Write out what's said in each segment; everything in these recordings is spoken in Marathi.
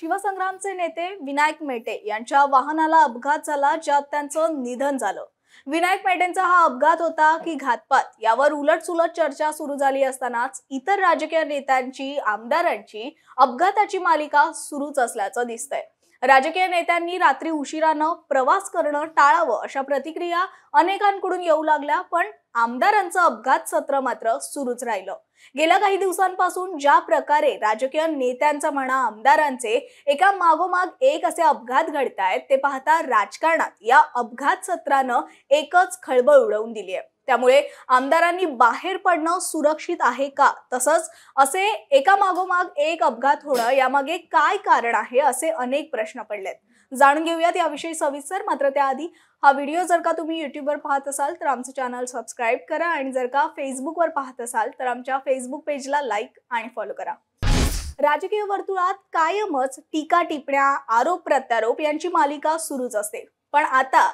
शिवसंग्रामचे नेते विनायक मेटे यांच्या वाहनाला अपघात झाला ज्यात त्यांचं निधन झालं विनायक मेटेंचा हा अपघात होता की घातपात यावर उलटसुलट चर्चा सुरू झाली असतानाच इतर राजकीय नेत्यांची आमदारांची अपघाताची मालिका सुरूच असल्याचं दिसतंय राजकीय नेत्यांनी रात्री उशिरानं प्रवास करणं टाळावं अशा प्रतिक्रिया अनेकांकडून येऊ लागल्या पण आमदारांचं अपघात सत्र मात्र सुरूच राहिलं गेल्या काही दिवसांपासून ज्या प्रकारे राजकीय नेत्यांचं म्हणा आमदारांचे एका मागोमाग एक असे अपघात घडतायत ते पाहता राजकारणात या अपघात सत्रानं एकच खळबळ उडवून दिली आहे त्यामुळे आमदारांनी बाहेर पडणं सुरक्षित आहे का तसंच असे एकामागोमाग एक अपघात होणं यामागे काय कारण आहे असे अनेक प्रश्न पडलेत जाणून घेऊयात याविषयी सविस्तर मात्र त्याआधी हा व्हिडिओ जर का तुम्ही युट्यूबवर पाहत असाल तर आमचं चॅनल सबस्क्राईब करा आणि जर का फेसबुकवर पाहत असाल तर आमच्या फेसबुक पेजला लाईक आणि फॉलो करा राजकीय वर्तुळात कायमच टीका टिपण्या आरोप प्रत्यारोप यांची मालिका सुरूच असते पण आता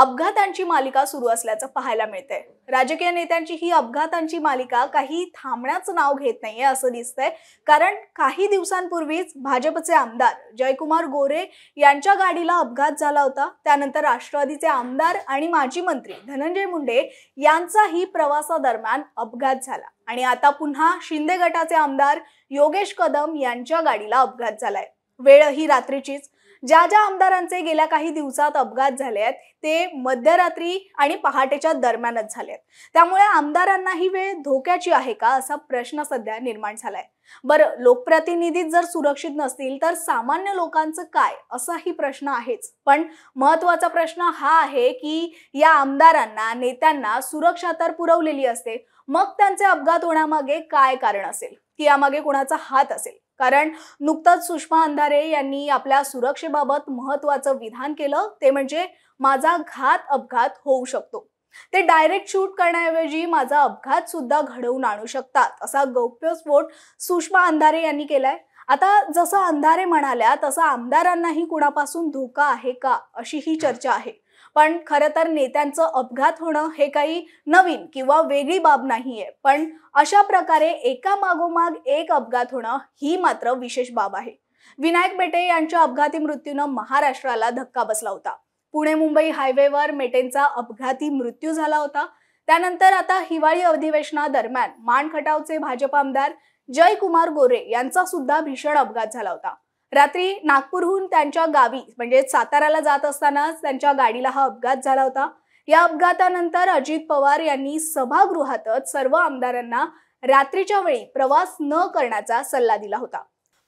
अपघातांची मालिका सुरू असल्याचं पाहायला मिळतंय राजकीय नेत्यांची ही अपघातांची मालिका काही थांबण्याचं नाव घेत नाहीये असं दिसतंय कारण काही दिवसांपूर्वीच भाजपचे आमदार जयकुमार गोरे यांच्या गाडीला अपघात झाला होता त्यानंतर राष्ट्रवादीचे आमदार आणि माजी मंत्री धनंजय मुंडे यांचाही प्रवासादरम्यान अपघात झाला आणि आता पुन्हा शिंदे गटाचे आमदार योगेश कदम यांच्या गाडीला अपघात झालाय वेळ ही रात्रीचीच ज्या ज्या आमदारांचे गेल्या काही दिवसात अपघात झाले आहेत ते मध्यरात्री आणि पहाटेच्या दरम्यानच झाले आहेत त्यामुळे आमदारांना ही वेळ धोक्याची आहे का असा प्रश्न सध्या निर्माण झालाय बरं लोकप्रतिनिधी जर सुरक्षित नसतील तर सामान्य लोकांचं काय असाही प्रश्न आहेच पण महत्वाचा प्रश्न हा आहे की या आमदारांना नेत्यांना सुरक्षा तर पुरवलेली असते मग त्यांचे अपघात होण्यामागे काय कारण असेल की यामागे कोणाचा हात असेल कारण नुकतंच सुषमा अंधारे यांनी आपल्या सुरक्षेबाबत महत्त्वाचं विधान केलं ते म्हणजे माझा घात अपघात होऊ शकतो ते डायरेक्ट शूट करण्याऐवजी माझा अपघात सुद्धा घडवून आणू शकतात असा गौप्यस्फोट सुषमा अंधारे यांनी केलाय आता जसं अंधारे म्हणाल्या तसं आमदारांनाही कुणापासून धोका आहे का अशी ही चर्चा आहे पण खरं तर नेत्यांचं अपघात होणं हे काही नवीन किंवा वेगळी बाब नाहीये पण अशा प्रकारे एका मागोमाग एक अपघात होणं ही मात्र विशेष बाब आहे विनायक मेटे यांच्या अपघाती मृत्यूनं महाराष्ट्राला धक्का बसला होता पुणे मुंबई हायवेवर मेटेंचा अपघाती मृत्यू झाला होता त्यानंतर आता हिवाळी अधिवेशनादरम्यान मानखटावचे भाजप आमदार जयकुमार गोरे यांचा सुद्धा भीषण अपघात झाला होता रात्री नागपूरहून त्यांच्या गावी म्हणजे साताऱ्याला जात असतानाच त्यांच्या गाडीला हा अपघात झाला होता या अपघातानंतर अजित पवार यांनी सभागृहातच सर्व आमदारांना रात्रीच्या वेळी प्रवास न करण्याचा सल्ला दिला होता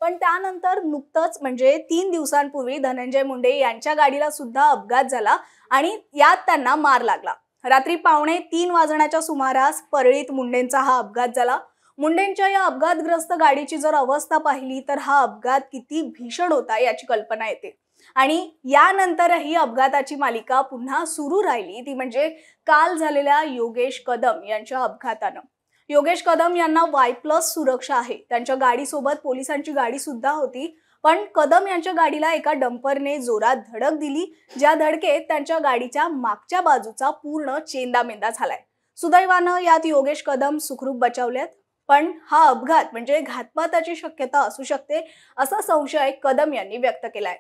पण त्यानंतर नुकतंच म्हणजे तीन दिवसांपूर्वी धनंजय मुंडे यांच्या गाडीला सुद्धा अपघात झाला आणि यात त्यांना मार लागला रात्री पावणे तीन वाजण्याच्या सुमारास परळीत मुंडेंचा हा अपघात झाला मुंडेंच्या या अपघातग्रस्त गाडीची जर अवस्था पाहिली तर हा अपघात किती भीषण होता याची कल्पना येते आणि यानंतरही अपघाताची मालिका पुन्हा सुरू राहिली ती म्हणजे काल झालेल्या योगेश कदम यांच्या अपघातानं योगेश कदम यांना वाय प्लस सुरक्षा आहे त्यांच्या गाडीसोबत पोलिसांची गाडी सुद्धा होती पण कदम यांच्या गाडीला एका डंपरने जोरात धडक दिली ज्या धडकेत त्यांच्या गाडीच्या मागच्या बाजूचा पूर्ण चेंदामेंदा झालाय सुदैवानं यात योगेश कदम सुखरूप बचावल्यात पण हा अपघात म्हणजे घातपाताची शक्यता असू शकते असा संशय कदम यांनी व्यक्त केलाय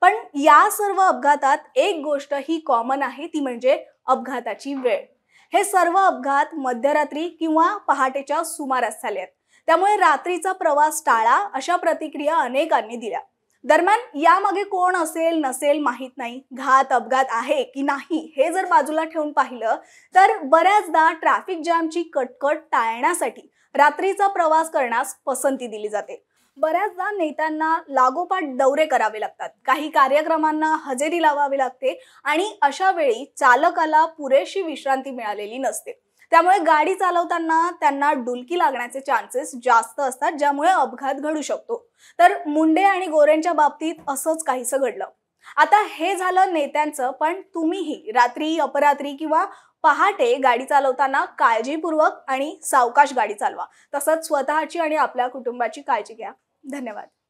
पण या सर्व अपघातात एक गोष्ट ही कॉमन आहे ती म्हणजे अपघाताची वेळ हे सर्व अपघात मध्यरात्री किंवा पहाटेच्या सुमारास झाले आहेत त्यामुळे रात्रीचा प्रवास टाळा अशा प्रतिक्रिया अनेकांनी दिल्या दरम्यान यामागे कोण असेल नसेल माहीत नाही घात अपघात आहे की नाही हे जर बाजूला ठेवून पाहिलं तर बऱ्याचदा ट्रॅफिक जॅमची कटकट टाळण्यासाठी रात्रीचा प्रवास करण्यास पसंती दिली जाते बऱ्याचदा नेत्यांना लागोपाठ दौरे करावे लागतात काही कार्यक्रमांना हजेरी लावावी लागते आणि अशा वेळी चालकाला पुरेशी विश्रांती मिळालेली नसते त्यामुळे गाडी चालवताना त्यांना डुलकी लागण्याचे चान्सेस जास्त असतात ज्यामुळे अपघात घडू शकतो तर मुंडे आणि गोऱ्यांच्या बाबतीत असंच काहीसं घडलं आता हे झालं नेत्यांचं पण तुम्हीही रात्री अपरात्री किंवा पहाटे गाडी चालवताना काळजीपूर्वक आणि सावकाश गाडी चालवा तसंच स्वतःची आणि आपल्या कुटुंबाची काळजी घ्या धन्यवाद